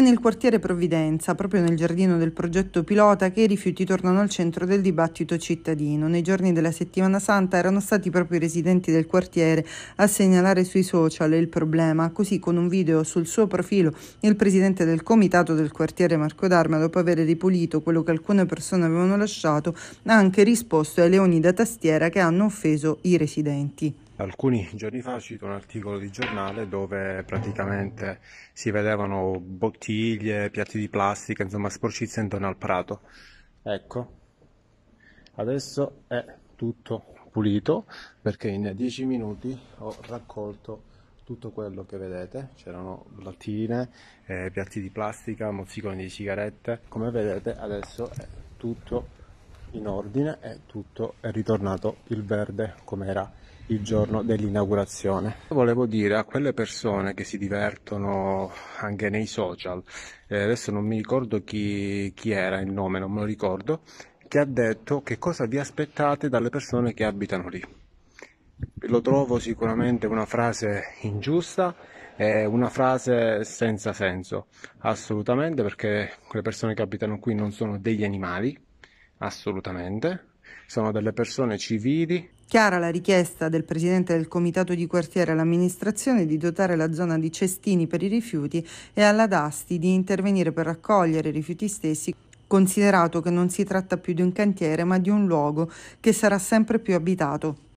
È nel quartiere Provvidenza, proprio nel giardino del progetto pilota, che i rifiuti tornano al centro del dibattito cittadino. Nei giorni della settimana santa erano stati proprio i residenti del quartiere a segnalare sui social il problema, così con un video sul suo profilo il presidente del comitato del quartiere Marco D'Arma, dopo aver ripulito quello che alcune persone avevano lasciato, ha anche risposto ai leoni da tastiera che hanno offeso i residenti. Alcuni giorni fa ho ah, cito un articolo di giornale dove praticamente si vedevano bottiglie, piatti di plastica, insomma sporcizie intorno al prato. Ecco, adesso è tutto pulito perché in 10 minuti ho raccolto tutto quello che vedete, c'erano lattine, eh, piatti di plastica, mozziconi di sigarette. Come vedete adesso è tutto pulito in ordine e tutto è ritornato il verde come era il giorno dell'inaugurazione. Volevo dire a quelle persone che si divertono anche nei social, eh, adesso non mi ricordo chi, chi era il nome, non me lo ricordo, che ha detto che cosa vi aspettate dalle persone che abitano lì. Lo trovo sicuramente una frase ingiusta è una frase senza senso, assolutamente, perché quelle persone che abitano qui non sono degli animali, Assolutamente. Sono delle persone civili. Chiara la richiesta del presidente del comitato di quartiere all'amministrazione di dotare la zona di cestini per i rifiuti e alla Dasti di intervenire per raccogliere i rifiuti stessi, considerato che non si tratta più di un cantiere ma di un luogo che sarà sempre più abitato.